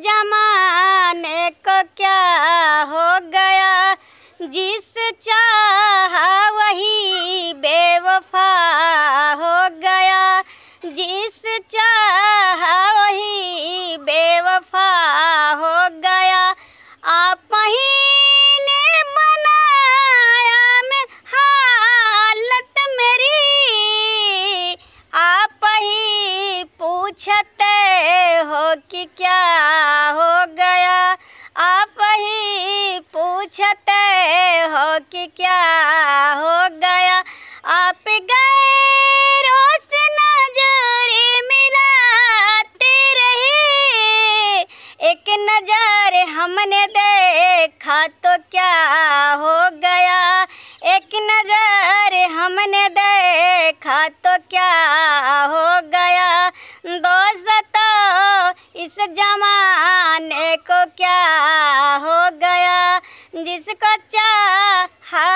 जमाने को क्या हो गया जिस चाह वही बेवफा हो गया जिस चाह वही बेवफा पूछते हो कि क्या हो गया आप ही पूछते हो कि क्या हो गया आप गए रोज नजर मिलाते रही एक नज़र हमने देखा तो क्या हो गया एक नज़र हमने देखा तो क्या हो जमाने को क्या हो गया जिसको चाहा